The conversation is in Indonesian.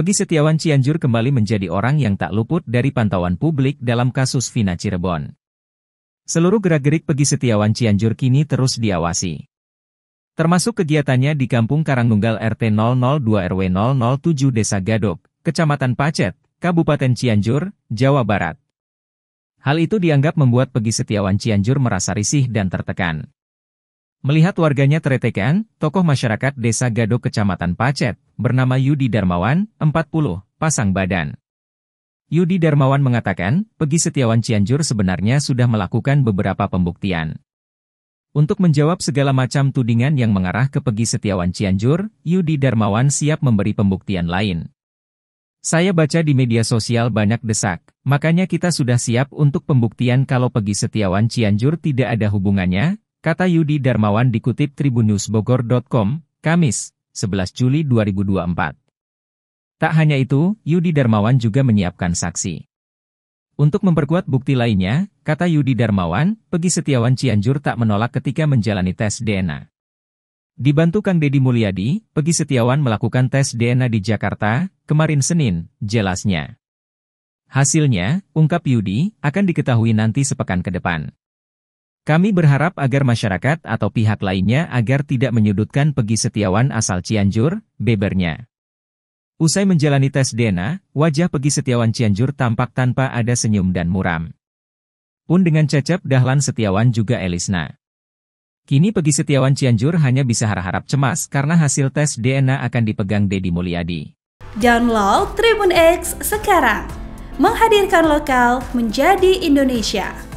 Pegi Setiawan Cianjur kembali menjadi orang yang tak luput dari pantauan publik dalam kasus Vina Cirebon. Seluruh gerak-gerik Pegi Setiawan Cianjur kini terus diawasi. Termasuk kegiatannya di Kampung Karangnunggal RT 002 RW 007 Desa Gadok, Kecamatan Pacet, Kabupaten Cianjur, Jawa Barat. Hal itu dianggap membuat Pegi Setiawan Cianjur merasa risih dan tertekan. Melihat warganya tertekan, tokoh masyarakat Desa Gadok Kecamatan Pacet, bernama Yudi Darmawan, 40, pasang badan. Yudi Darmawan mengatakan, Pegi Setiawan Cianjur sebenarnya sudah melakukan beberapa pembuktian. Untuk menjawab segala macam tudingan yang mengarah ke Pegi Setiawan Cianjur, Yudi Darmawan siap memberi pembuktian lain. Saya baca di media sosial banyak desak, makanya kita sudah siap untuk pembuktian kalau Pegi Setiawan Cianjur tidak ada hubungannya, kata Yudi Darmawan dikutip Tribunnews Bogor.com, Kamis, 11 Juli 2024. Tak hanya itu, Yudi Darmawan juga menyiapkan saksi. Untuk memperkuat bukti lainnya, kata Yudi Darmawan, Pegi Setiawan Cianjur tak menolak ketika menjalani tes DNA. Dibantu Kang Deddy Mulyadi, Pegi Setiawan melakukan tes DNA di Jakarta, kemarin Senin, jelasnya. Hasilnya, ungkap Yudi, akan diketahui nanti sepekan ke depan. Kami berharap agar masyarakat atau pihak lainnya agar tidak menyudutkan Pegi Setiawan asal Cianjur, bebernya. Usai menjalani tes DNA, wajah Pegi Setiawan Cianjur tampak tanpa ada senyum dan muram. Pun dengan Cecep Dahlan Setiawan juga Elisna. Kini Pegi Setiawan Cianjur hanya bisa harap-harap cemas karena hasil tes DNA akan dipegang Dedi Mulyadi. Download Tribun X sekarang. Menghadirkan lokal menjadi Indonesia.